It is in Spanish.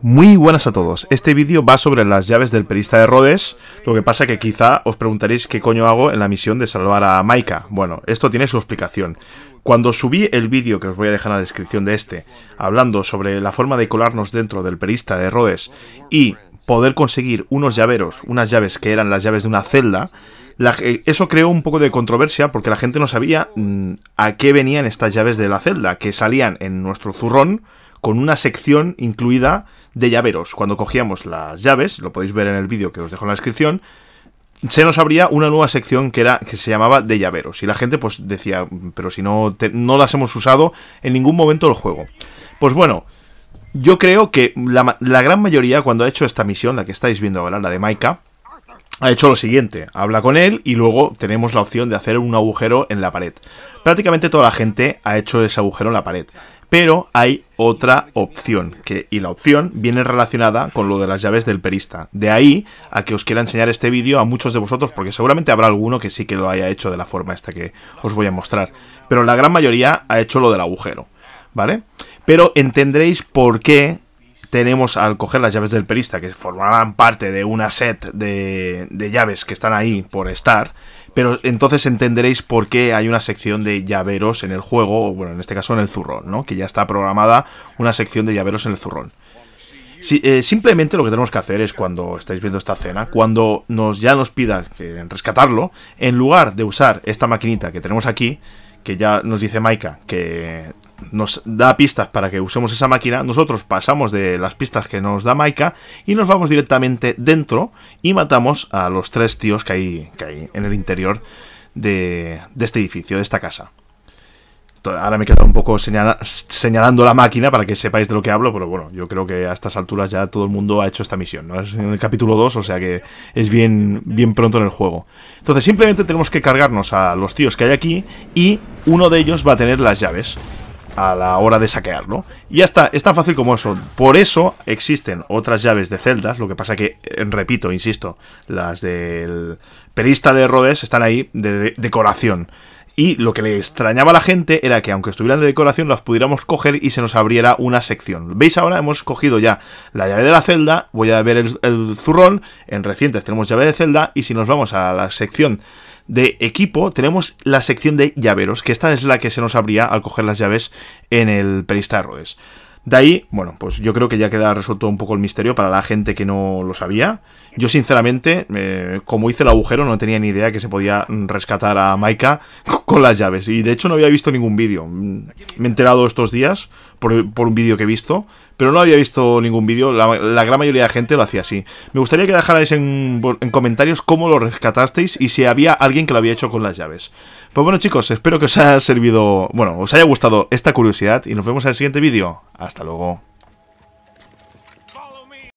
Muy buenas a todos. Este vídeo va sobre las llaves del perista de Rhodes, lo que pasa que quizá os preguntaréis qué coño hago en la misión de salvar a Maika. Bueno, esto tiene su explicación. Cuando subí el vídeo que os voy a dejar en la descripción de este, hablando sobre la forma de colarnos dentro del perista de Rhodes y poder conseguir unos llaveros, unas llaves que eran las llaves de una celda, eso creó un poco de controversia porque la gente no sabía mm, a qué venían estas llaves de la celda, que salían en nuestro zurrón, con una sección incluida de llaveros. Cuando cogíamos las llaves, lo podéis ver en el vídeo que os dejo en la descripción, se nos abría una nueva sección que era que se llamaba de llaveros y la gente pues decía, mm, pero si no no las hemos usado en ningún momento del juego. Pues bueno, yo creo que la, la gran mayoría cuando ha hecho esta misión, la que estáis viendo ahora, la de Maika, ha hecho lo siguiente, habla con él y luego tenemos la opción de hacer un agujero en la pared. Prácticamente toda la gente ha hecho ese agujero en la pared, pero hay otra opción, que, y la opción viene relacionada con lo de las llaves del perista. De ahí a que os quiera enseñar este vídeo a muchos de vosotros, porque seguramente habrá alguno que sí que lo haya hecho de la forma esta que os voy a mostrar, pero la gran mayoría ha hecho lo del agujero, ¿vale? Pero entendréis por qué tenemos al coger las llaves del perista, que formarán parte de una set de, llaves que están ahí por estar, pero entonces entenderéis por qué hay una sección de llaveros en el juego, o bueno, en este caso en el zurrón, ¿no? Que ya está programada una sección de llaveros en el zurrón. Eh, simplemente lo que tenemos que hacer es cuando estáis viendo esta escena, cuando nos, ya nos pida rescatarlo, en lugar de usar esta maquinita que tenemos aquí, que ya nos dice Maika que nos da pistas para que usemos esa máquina, nosotros pasamos de las pistas que nos da Maika y nos vamos directamente dentro y matamos a los tres tíos que hay, que hay en el interior de, este edificio, de esta casa. Ahora me he un poco señalando la máquina para que sepáis de lo que hablo, pero bueno, yo creo que a estas alturas ya todo el mundo ha hecho esta misión, ¿no? Es en el capítulo 2, o sea que es bien, bien pronto en el juego. Entonces simplemente tenemos que cargarnos a los tíos que hay aquí y uno de ellos va a tener las llaves a la hora de saquearlo. Y ya está, es tan fácil como eso. Por eso existen otras llaves de celdas, lo que pasa que, eh, repito, insisto, las del perista de Rhodes están ahí de decoración. Y lo que le extrañaba a la gente era que aunque estuvieran de decoración las pudiéramos coger y se nos abriera una sección. ¿Veis ahora? Hemos cogido ya la llave de la celda, voy a ver el, zurrón, en recientes tenemos llave de celda y si nos vamos a la sección de equipo tenemos la sección de llaveros, que esta es la que se nos abría al coger las llaves en el Peristar de ahí, bueno, pues yo creo que ya queda resuelto un poco el misterio para la gente que no lo sabía. Yo, sinceramente, eh, como hice el agujero, no tenía ni idea que se podía mm, rescatar a Maika con las llaves. Y de hecho, no había visto ningún vídeo. Mm, me he enterado estos días por, un vídeo que he visto, pero no había visto ningún vídeo, la, gran mayoría de gente lo hacía así. Me gustaría que dejarais en, en, comentarios cómo lo rescatasteis y si había alguien que lo había hecho con las llaves. Pues bueno chicos, espero que os haya servido, bueno, os haya gustado esta curiosidad y nos vemos en el siguiente vídeo. Hasta luego.